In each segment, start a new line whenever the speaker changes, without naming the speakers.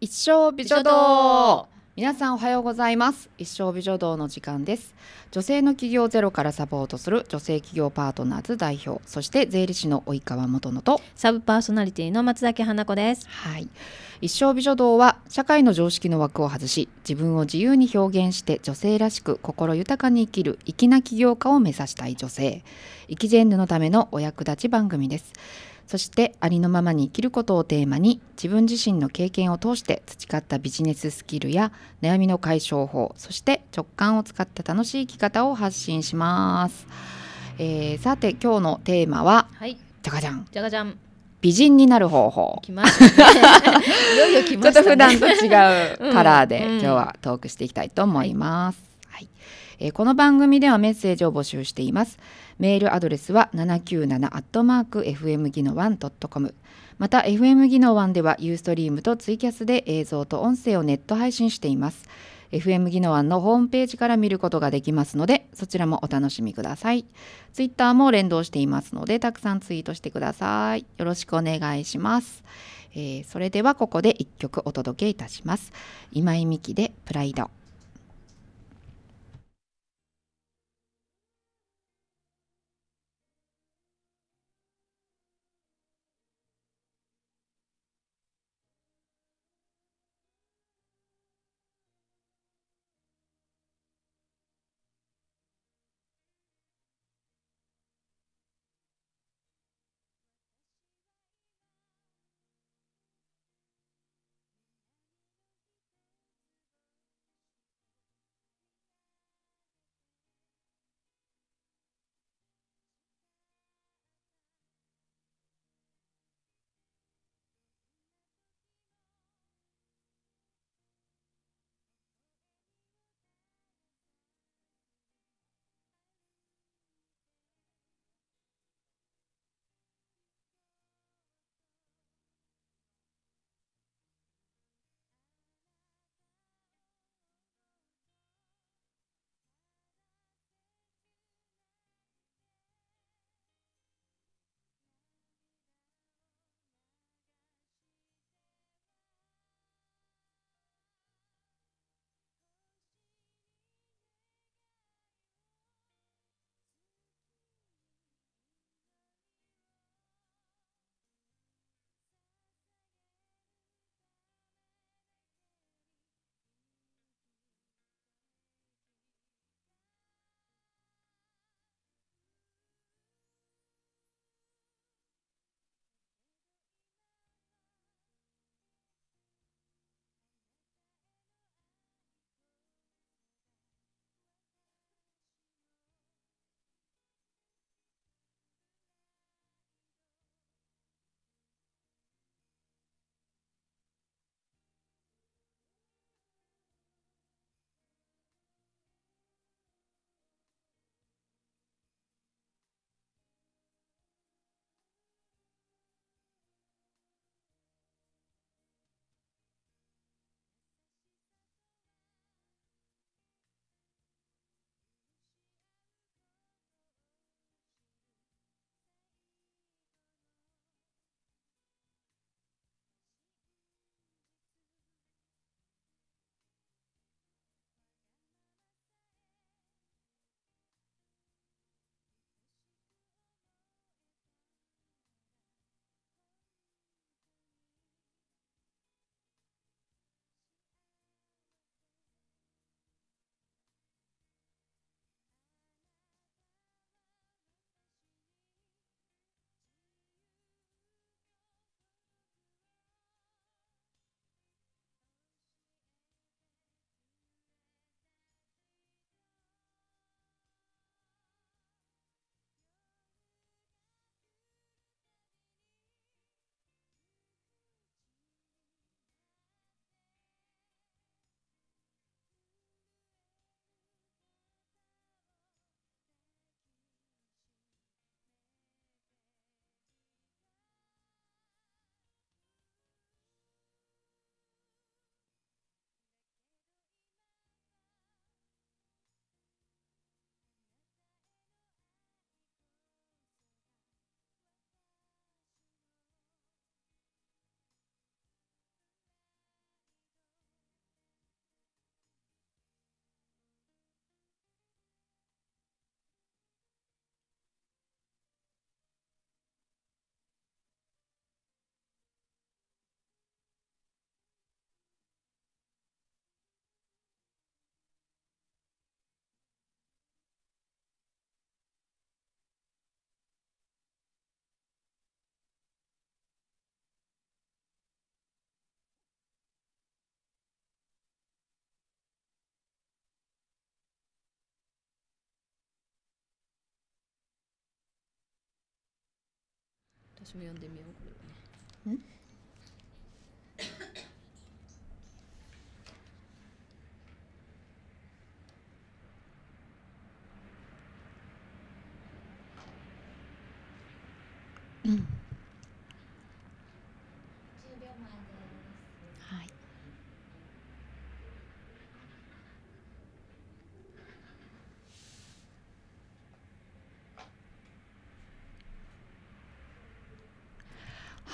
一生美女道皆さんおはようございます一生美女道の時間です女性の企業ゼロからサポートする女性企業パートナーズ代表そして税理士の及川元乃とサブパーソナリティの松崎花子ですはい一生美女道は社会の常識の枠を外し自分を自由に表現して女性らしく心豊かに生きる粋な起業家を目指したい女性生きジェンヌのためのお役立ち番組ですそしてありのままに生きることをテーマに自分自身の経験を通して培ったビジネススキルや悩みの解消法そして直感を使った楽しい生き方を発信します、えー、さて今日のテーマは、はい、じゃがじゃんじゃがじゃん美人になる方法。いよいよ来ましちょっと普段と違う カラーで、今日はトークしていきたいと思います。はい、はい、えー、この番組ではメッセージを募集しています。メールアドレスは 797-fm 技能 1.com また FM 技能1ではユーストリームとツイキャスで映像と音声をネット配信しています FM 技能ンのホームページから見ることができますのでそちらもお楽しみくださいツイッターも連動していますのでたくさんツイートしてくださいよろしくお願いします、えー、それではここで1曲お届けいたします今井美希でプライド
没有，没有，嗯。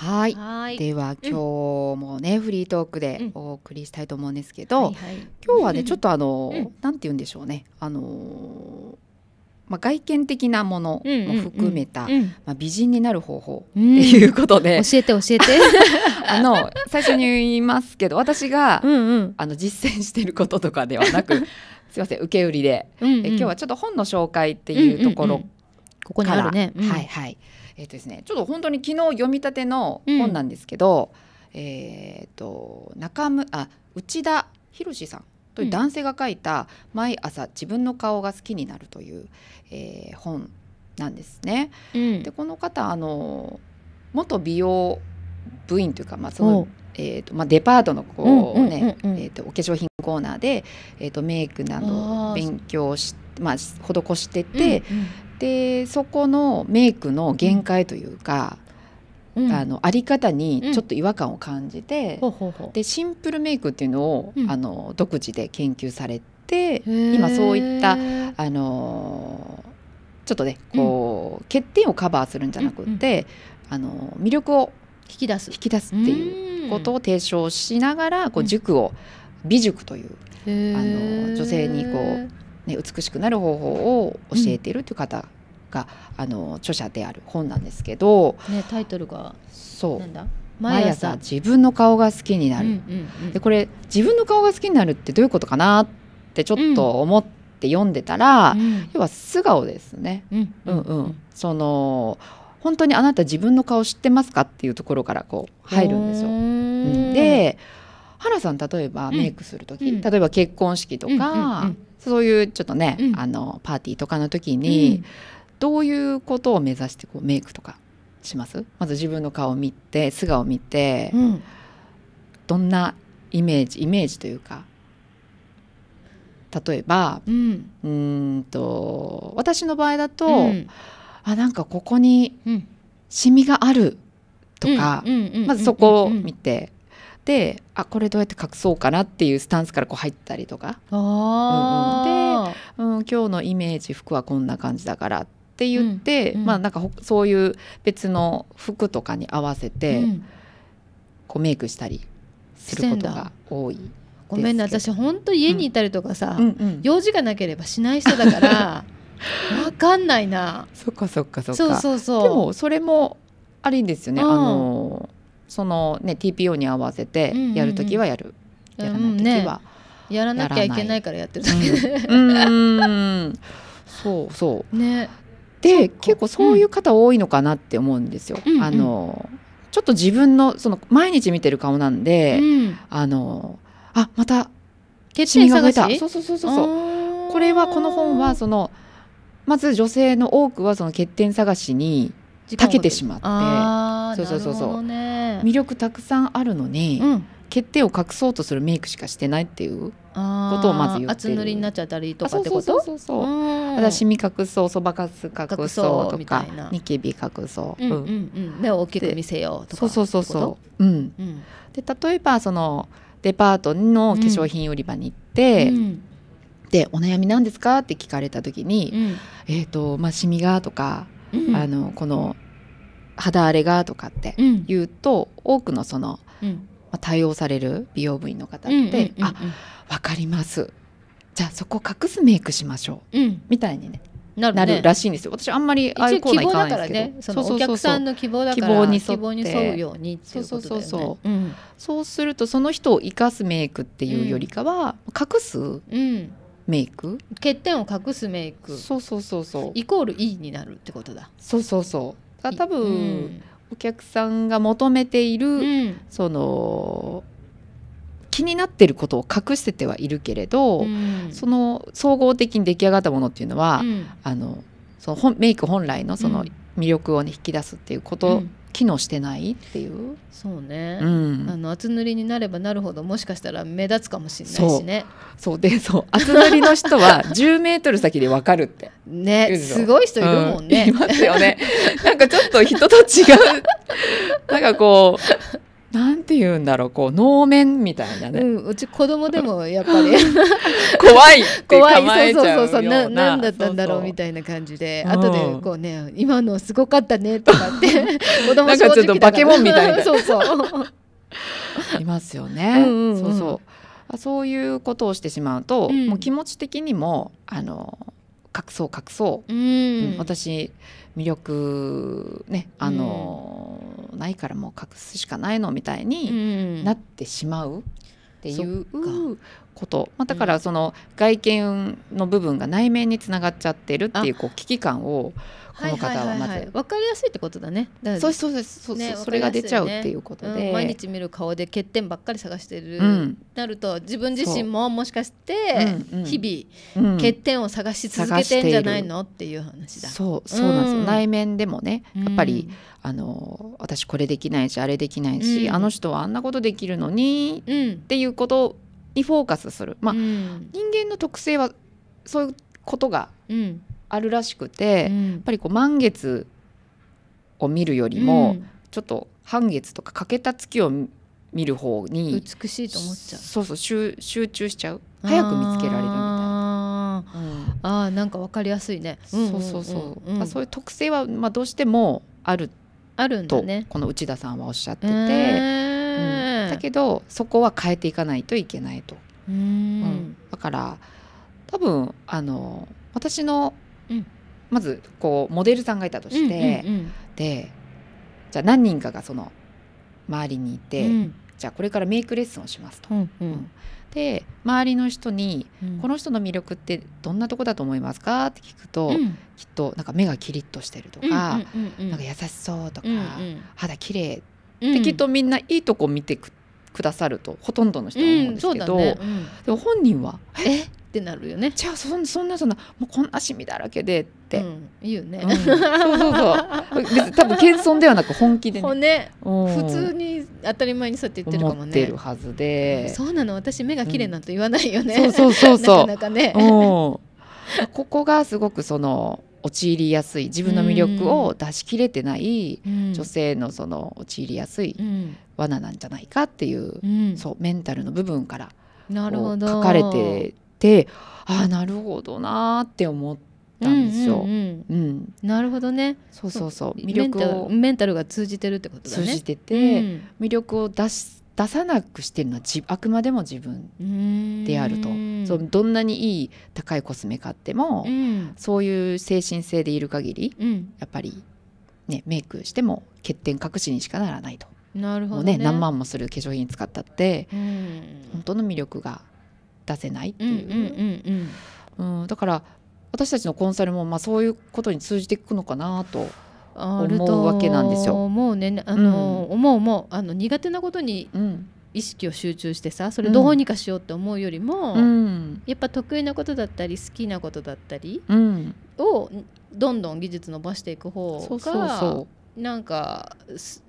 はい。はいでは今日もね、フリートークでお送りしたいと思うんですけど、はいはい、今日はねちょっとあの、うん、なんて言うんでしょうねあのまあ、外見的なものも含めた、まあ、美人になる方法って
いうことで、うん、教えて教えて
あの最初に言いますけど私が、うんうん、あの実践してることとかではなく すいません受け売りで、
うんうん、え今日はち
ょっと本の紹介っていうところから、うんうんうん、
ここにあるね、うん、はい
はいえっ、とですねちょっと本当に昨日読みたての本なんですけど、うん、えっ、と中あ内田博さんという男性が書いた「毎朝自分の顔が好きになる」という、えー、本なんですね。うん、でこの方あの元美容部員というか、まあそのえとまあ、デパートのこうね、えと、お化粧品コーナーで、えーと、メイクなど勉強しまあ、施してて、うんうでそこのメイクの限界というか、うん、あのあり方にちょっと違和感を感じて、うん、でシンプルメイクっていうのを、うん、あの独自で研究されて今そういったあのちょっとねこう、欠点をカバーするんじゃなくて、あの魅力を引き出す引き出すっていうことを提唱しながらこう塾を美塾という、
あの女性にこ
うね、美しくなる方法を教えているという方が、うん、あの著者である本なんですけど、
ね、タイトルがそう毎朝
自分の顔が好きになる、うんうんうん、でこれ自分の顔が好きになるってどういうことかなってちょっと思って読んでたら、うん、要は素顔ですね。うんうん、うんうん、その本当にあなた自分の顔知ってますかっていうところからこう入るんですよ。で原さん例えばメイクする時、うん、例えば結婚式とか、そういうちょっとね、あのパーティーとかの時に、どういうことを目指してこうメイクとかしますまず自分の顔を見て素顔を見て、うん、どんなイメージイメージというか例えばうんと私の場合だと、うん、あなんかここにシミがあるとか、まずそこを見て、ってあこれどうやって隠そうかなっていうスタンスからこう入ったりとか、うんうん、で、うん、今日のイメージ服はこんな感じだからって言って、うんうん、まあなんかそういう別の服とかに合わせて、こうメイクしたりすることが多い。
ごめんな私本当家にいたりとかさ、うんうんうん、用事がなければしない人だから わかんないなそ
っかそっかそっかそうそうそうでも
それも
ありんですよねあのその、ね、TPO に合わせてやる時はやる、
うんうんうん、やらない時はやらなきゃいけないからやってるだけで、う
ん、そうそうねで結構そういう方多いのかなって思うんですよ、うんうん、あのちょっと自分のその毎日見てる顔なんで、うん、あのあまた血ミが増えたそうそうそう
そ
うこれはこの本はそのまず女性の多くはその欠点探しにたけてしまってそうそうそうそう、ね、魅力たくさんあるのに、うん、欠点を隠そうとするメイクしかしてないっていうことをまず言ってる塗りになっちゃったり
とかってことそうそうそうそ
うだシミ隠そうそばかす隠そうとかニキビ隠そう、うんうんうん、目を大きく見せようとかそうそうそうそううん、うん、で例えばそのデパートの化粧品売り場に行って、うんうんで「お悩みなんですか?」って聞かれた時に「うん、えーとまあ、シミが」とか、うん、あの「この肌荒れがとかって言うと、うん、多くのその、うん、まあ、対応される美容部員の方って、うんうんうんうん、あわかりますじゃあそこ隠すメイクしましょう、うん、みたいにねなるね、なるらしいんですよ。私あんまりああいうコーナー行かないですけど、ね、お客さんの希望だから希望に沿うようにっていうことだよね。そうそうそうそうそうするとその人を生かすメイクっていうよりかは、うん、隠すメイク、うん、
欠点を隠すメイク。そうそうそうそう。イコールいいになるってことだ。
そうそうそう。
が多分、
お客さんが求めている、その気になってることを隠しててはいるけれど、うん、その総合的に出来上がったものっていうのは、うん、あのそのメイク本来のその魅力を、ね、引き出すっていうこと機能してないっていう
そうね、うん、あの厚塗りになればなるほどもしかしたら目立つかもしれないしね
そうでそう厚塗りの人は1 0ル先で分かるって
ねすごい人いるもんね、うん、いますよねなんかちょっと人と違う
なんかこうなんて言うんだろうこう能面みたいなね、
うん、うち子供でもやっぱり
怖い怖い、構うそうそうそうななんだ
ったんだろうみたいな感じでそうそう後でこうね今のすごかったねとかって 子供なんかちょっと化け物みたいなそうそういますよね、うんうんうん、そう
そうそういうことをしてしまうと、うん、もう気持ち的にもあの隠そう隠そう、うん、私魅力ねあの、うん、ないからもう隠すしかないのみたいになってしまうっていう、うん、こと、まあ、だからその外見の部分が内面につながっちゃってるっていうこう危機感をこの方はまず、は分かりやすいってことだねそうそ
うですそう、ね、それが出ちゃうっていうことで、ねうん、毎日見る顔で欠点ばっかり探してる、うん、なると自分自身ももしかして日々欠点を探し続けてんじゃないの
っていう話だそうそうなんですよ、うん、内面でもねやっぱり、あの私これできないしあれできないし、あの人はあんなことできるのに、っていうことにフォーカスする、まあ、うん、人間の特性はそういうことがあるらしくて、うん、やっぱりこう満月を見るよりも、ちょっと半月とか欠けた月を見る方に
美しいと思っちゃう
そうそう集中しちゃう早く見つけられるみたいな、うん、あなんか分
かりやすいねそうそうそう,、そ
ういう特性は、まあ、どうしてもあるあるんだねこの内田さんはおっしゃってて。えーうん、だけどそこは変えていかないといけないと。うん、うん、だから多分あの私の、うん、まずこうモデルさんがいたとして、うんうんうん、でじゃあ何人かがその周りにいて、うん、じゃあこれからメイクレッスンをします
と。うんうん
で周りの人に、この人の魅力ってどんなとこだと思いますか?」って聞くと、うん、きっとなんか目がキリッとしてるとかうんうんうんなんか優しそうとか、うんうん、肌綺麗うん、きっとみんないいとこ見てくださるとほとんどの人は思うんですけど、うんね、でも本人は
「えっ?」ってなるよね。じゃあそんそんなそんなもうこんな
シミだらけでって、うん、
いいよね、うん、そうそうそ
う別に多分謙遜ではなく本
気でね、ね、
普通
に当たり前にそうやって言ってるかもねってる
はずで、そ
うなの私目が綺麗なんて言わないよね、うん、そうそうそうそう なかなかね、ここが
すごくその陥りやすい自分の魅力を出し切れてない女性のその陥りやすい罠なんじゃないかっていううん、そうメンタルの部分から
書かれて
てああなるほどなーって思って。たんですよ。うん、うん
なるほどね。そうそうそう。魅力をメンタルが通じてるってことだね。通じてて、うん、魅力を出し
出さなくしてるのはあくまでも自分であるとそどんなにいい高いコスメ買っても、うん、そういう精神性でいる限り、うん、やっぱり、ね、メイクしても欠点隠しにしかならないと。
なるほどね、ね、何万
もする化粧品使ったって、本当の魅力が出せないってい
う
うんだから私たちのコンサルもまあそういうことに通じていくのかなと思うわけなんですよ。も
うねあの、うん、思う思うあの苦手なことに意識を集中してさそれどうにかしようって思うよりも、うん、やっぱ得意なことだったり好きなことだったりをどんどん技術伸ばしていく方が。そうそうそうなんか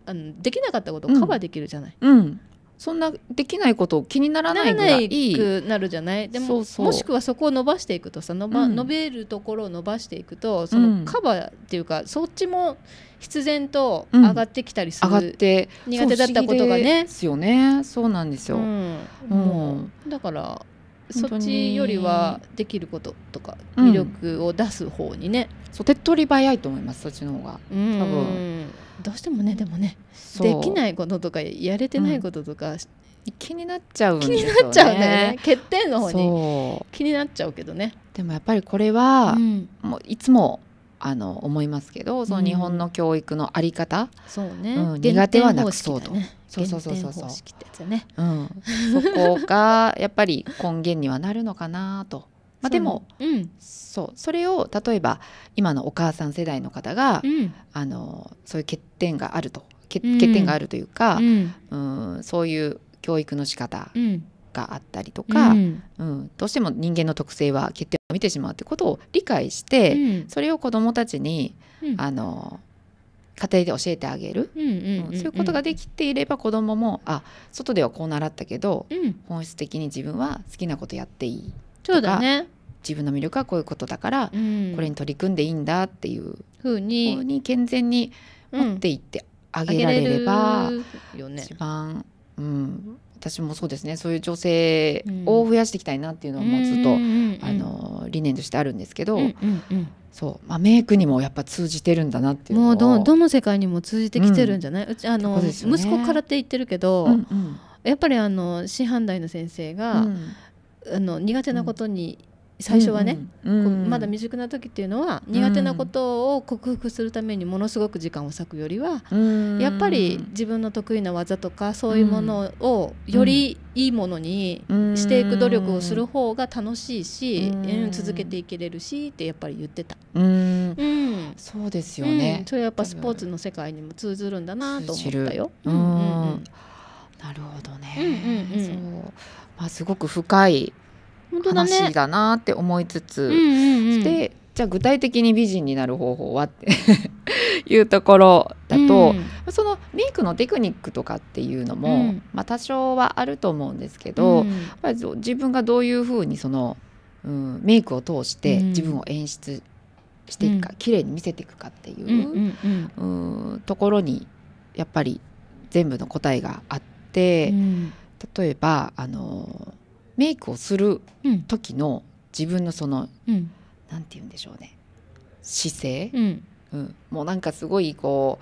あのできなかったことをカバーできるじゃない、うん、うん、そんなできないことを気にならないぐらいくなるじゃないでももしくはそこを伸ばしていくとさ伸ば、うん、伸びるところを伸ばしていくとそのカバーっていうか、うん、そっちも必然と上がってきたりする、うん、上がって苦手だったことがねで
すよねそうなんですよ、うん
だからそっちよりはできることとか魅
力を
出す方にね、うん、そう手っ取り早いと思いますそっちの方が多分どうしてもねでもねできないこととかやれてないこととか、うん、気になっちゃうん、ね、気になっちゃうね欠点の方に気になっちゃうけどね
でもやっぱりこれは、うん、もういつもあの思いますけどその日本の教育のあり方、
そうね、苦手はなくそうと。ねそうそうそうそうそう、ね、うん、そこ
がやっぱり根源にはなるのかなと。まあ、でもそうん、そうそれを例えば今のお母さん世代の方が、うん、あのそういう欠点があると欠点があるというか、うん、そういう教育の仕方があったりとか、うんどうしても人間の特性は欠点を見てしまうってことを理解して、それを子どもたちに、あの家庭で教えてあげる、そ
ういうことがで
きていれば子どももあ外ではこう習ったけど、うん、本質的に自分は好きなことやっていいそうだね自分の魅力はこういうことだから、うん、これに取り組んでいいんだっていうふうに健全に持っていって
あげられれば、う
んね、一番、うん、私もそうですねそういう女性を増やしていきたいな
っていうのはもうずっと、うん、
あの理念としてあるんですけど、うんうんうん、そう、まあ、メイクにもやっぱ通じてるんだなっていうもうどど
の世界にも通じてきてるんじゃない、うん、うちあの、ね、息子空手行ってるけど、うんうん、やっぱりあの師範代の先生が、あの苦手なことに、最初はね、うんうん、まだ未熟な時っていうのは苦手なことを克服するためにものすごく時間を割くよりは、うん、やっぱり自分の得意な技とかそういうものをよりいいものにしていく努力をする方が楽しいし、うん、続けていけれるしってやっぱり言ってた、うん、うん、そうですよね、それやっぱスポーツの世界にも通ずるんだなと思ったよ。うんうんうん、なるほどね、うんうんうん、そう
まあ、すごく深い
話だ
なって思いつつ、でじゃあ具体的に美人になる方法はって いうところだと、うん、そのメイクのテクニックとかっていうのも、うん、まあ、多少はあると思うんですけど、うん、やっぱり自分がどういうふうにその、うん、メイクを通して自分を演出していくか、うん、綺麗に見せていくかっていう,、うんところにやっぱり全部の答えがあって、例えばあのメイクをする時の自分のその、うん、なんて言うんでしょうね姿勢、うんうん、もうなんかすごいこ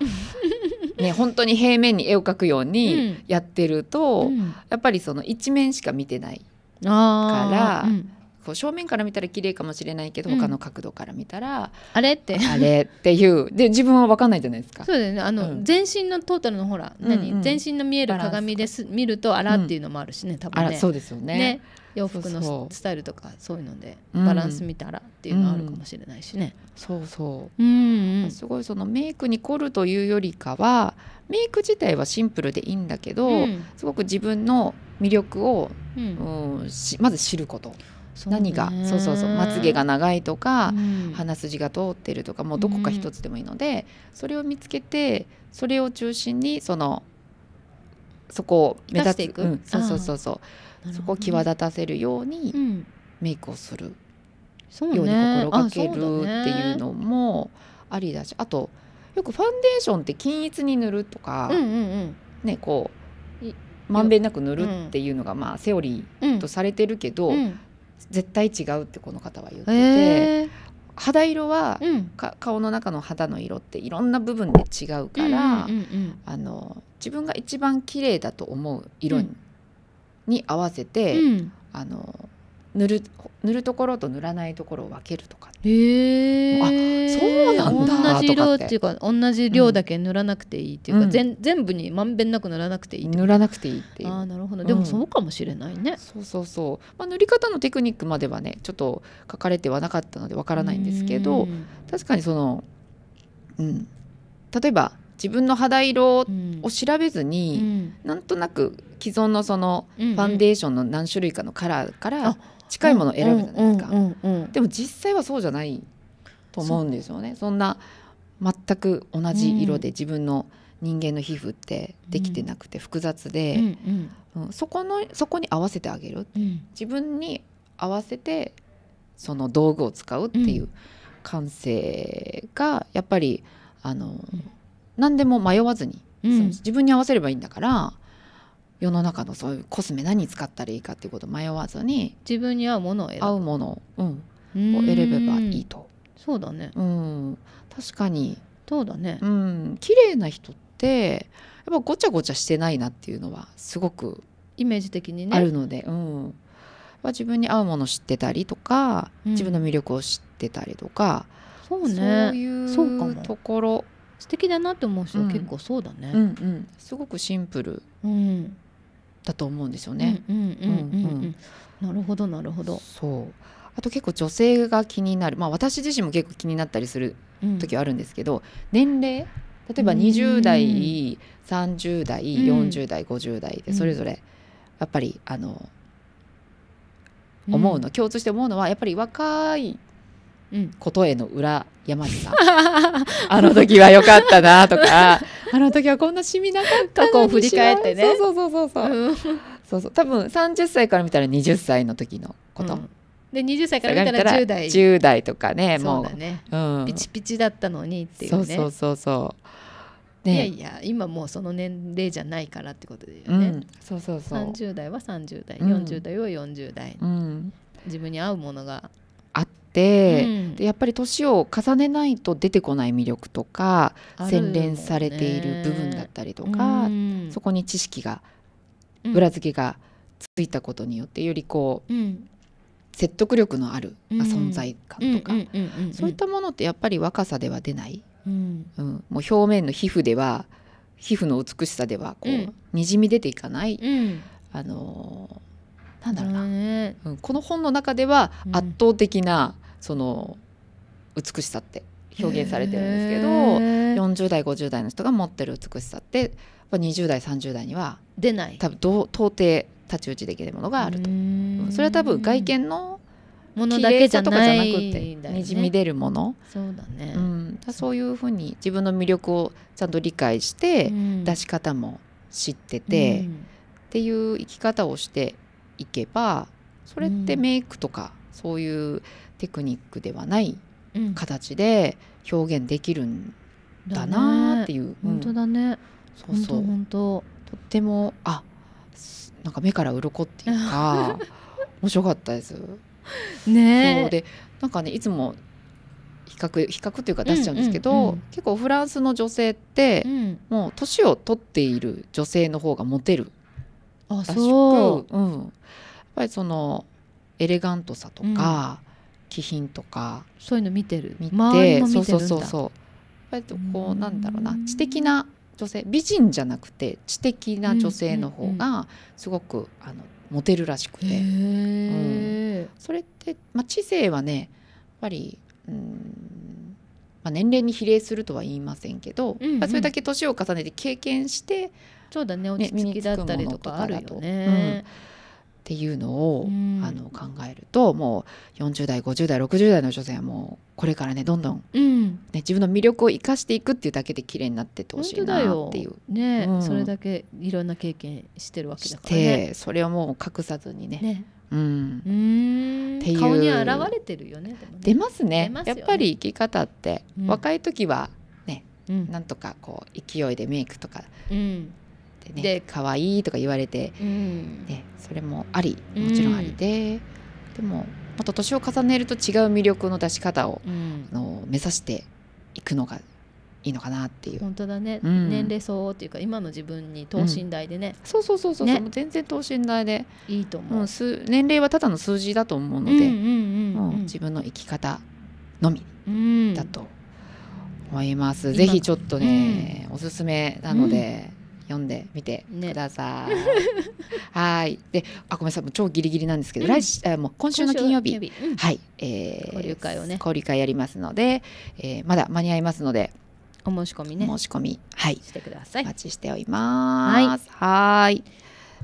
う、ね、本当に平面に絵を描くようにやってると、やっぱりその一面しか見てない
から、うん、
こう正面から見たら綺麗かもしれないけど、うん他の角度から
見たらあれってあれ
っていう で自分は分かんないじゃないですか。そ
うですねあの、うん全身のトータルのほら、何うんうん全身の見える鏡です見るとあらっていうのもあるしね多あ分らねそうですよねね洋服のスタイルとかそういうのでうバランス見たらっていうのはあるかもしれないしね。
そうそううんうんすごいそのメイクに凝るというよりかはメイク自体はシンプルでいいんだけど、うんすごく自分の魅力を、うんうんしまず知ること何がそうそうそうまつげが長いとか、鼻筋が通ってるとかもうどこか一つでもいいので、それを見つけてそれを中心にそのそこを目立つ、うん、そうそうそうそうそこを際立たせるようにメイクをする、よ
うに心がけるっていうの
もありだしあとよくファンデーションって均一に塗るとか、うんうんうん、ねこうまんべんなく塗るっていうのが、まあセオリーとされてるけど、うん、絶対違うってこの方は言ってて、えー、肌色は、うん、顔の中の肌の色っていろんな部分で違うから、あの自分が一番綺麗だと思う色にうん、に合わせて、うん、あの塗る塗るところと塗らないところを分けるとか、
えー、あそうなんだ同じ色っていうか同じ量だけ塗らなくていいっていうか、うん、全部にまんべんなく塗らなくていい塗らなくていいっていうあなるほどでもそうかもしれないね、うん、そ
うそうそう、まあ、塗り方のテクニックまではねちょっと書かれてはなかったのでわからないんですけど確かにその、うん、例えば自分の肌色を調べずに、うん、なんとなく既存のそのファンデーションの何種類かのカラーから、うんうん近いものを選ぶじゃないですか、でも実際はそうじゃないと思うんですよねそんな全く同じ色で自分の人間の皮膚ってできてなくて複雑で、うんそこのそこに合わせてあげる、自分に合わせてその道具を使うっていう感性がやっぱりあの、何でも迷わずに、自分に合わせればいいんだから世の中のそういうコスメ何使ったらいいかっていうこと迷わずに自分に合うものを選ぶ合うもの、うん、を選べばいいとそうだね、うん、確かにそうだね、うん、綺麗な人ってやっぱごちゃごちゃしてないなっていうのはすごく
イメージ的にねある
ので、うん、自分に合うもの知ってたりとか、うん、自分の魅力を知ってたりとか
そうねそういうところ素敵だなって思う人、は結構そうだね、うんうん、すご
くシンプル、うん、だと思うんですよね。なるほどなるほど。そうあと結構女性が気になる、まあ、私自身も結構気になったりする時はあるんですけど、うん、年齢例えば20代、うん、30代40代、うん、50代でそれぞれやっぱりあの、う思うの共通して思うのはやっぱり若いことへの裏山にさ、あの時は良かったなとかあの時はこん
なシミなかった過去を振り返ってねそうそうそうそう、うん、そ
うそう多分30歳から見たら20歳の時のこと、うん、
で20歳から見たら10代10
代とかねもう、ね、
うん、ピチピチだったのにっていうねそうそうそうそうね、いやいや今もうその年齢じゃないからってことだよね、うん、そうそうそう30代は30代、40代は40代、うん、自分に合うものが
て、うん、やっぱり年を重ねないと出てこない魅力とか、ね、洗練されている部分だったりとか、うん、そこに知識が裏付けがついたことによってよりこう、うん、説得力のある、まあ、存在感とかそういったものってやっぱり若さでは出ない、うんもう表面の皮膚では皮膚の美しさではこう、にじみ出ていかない。あのーなんだろうな、うん、この本の中では圧倒的なその美しさって表現されてるんですけど40代50代の人が持ってる美しさってやっぱ20代30代には出ない多分到底太刀打ちできるものがあるとそれは多分外見のものだけじゃなくてにじみ出るも
のそうだ
ね、うん、そういうふうに自分の魅力をちゃんと理解して、出し方も知ってて、っていう生き方をしていけばそれってメイクとかそういうテクニックではない形で表現できるんだなっていう、うん、本当だねそうそう本当とってもあなんか目から鱗っていうか 面白かったです。ねそうでなんかねいつも比較比較というか出しちゃうんですけど、うんうんうん、結構フランスの女性って、うん、もう年を取っている女性の方がモテるらしく、うん、やっぱりそのエレガントさとか、気品とかそういうの見てる見て見そうそうそうそうやっぱりこうなんだろうな知的な女性美人じゃなくて知的な女性の方がすごく、あのモテるらしくて、うん、それって、まあ、知性はねやっぱり、うんまあ、年齢に比例するとは言いませんけど、うんうんそれだけ年を重ねて経験
してそうだね落ち着きだったりとかあるよね。
うっていうのを、うん、あの考えるともう40代50代60代の女性はもうこれからねどんどん、うん、ね、自分の魅力を生かしていくっていうだけで綺麗になってってほしいなっていう
ね、うん、それだけいろんな経験してるわけだから、ね、それをもう隠さずにね。ね
うん、うん顔に現れて
るよね、ね、出ますねやっぱり
生き方って、若い時はね、なんとかこう勢いでメイクとか、うんってねで可愛いとか言われて、
うん、
ね、それもありもちろんありで、うん、でもまた年を重ねると違う魅力の出し方を、うん、あの目指していくのがいいのかなっていう
本当だね、うん、年齢相応っていうか今の自分に等身大でね、うん、そうそうそうそう、ね、全然等身大でいいと思う、うん、
年齢はただの数字だと思うので自分の生き方のみだと思います、ぜひちょっとね、おすすめなので、読んでみてください。ね、はいであごめんなさい超ギリギリなんですけど、うん、来週もう今週の金曜日、うん、はい、えー、交流会をね交流会やりますので、えー、まだ間に合いますので。お申し込みね。申し込み、はい。してください。お待ちしております。はい。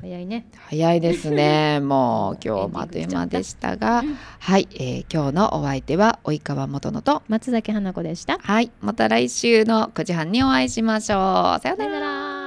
早いね。早いですね。もう今日もあっという間でしたが、はい、えー、今日のお相手は及川元のと松崎花子でした。はい、また来週の9時半にお会いしましょう。さようなら。